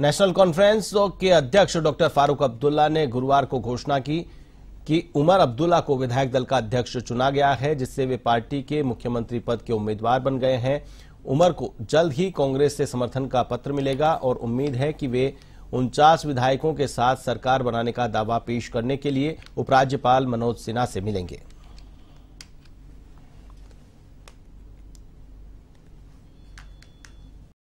national conference के अध्यक्ष doctor Farooq Abdullah ने गुरुवार को घोषणा की कि उमर अब्दुल्ला को विधायक दल का अध्यक्ष चुना गया है जिससे वे पार्टी के मुख्यमंत्री पद के उम्मीदवार बन गए हैं उमर को जल्द ही कांग्रेस से समर्थन का पत्र मिलेगा और उम्मीद है कि वे उनचास विधायकों के साथ सरकार बनाने का दावा पेश करने के लिए उपराज्यपाल मनोज सिन्हा से मिलेंगे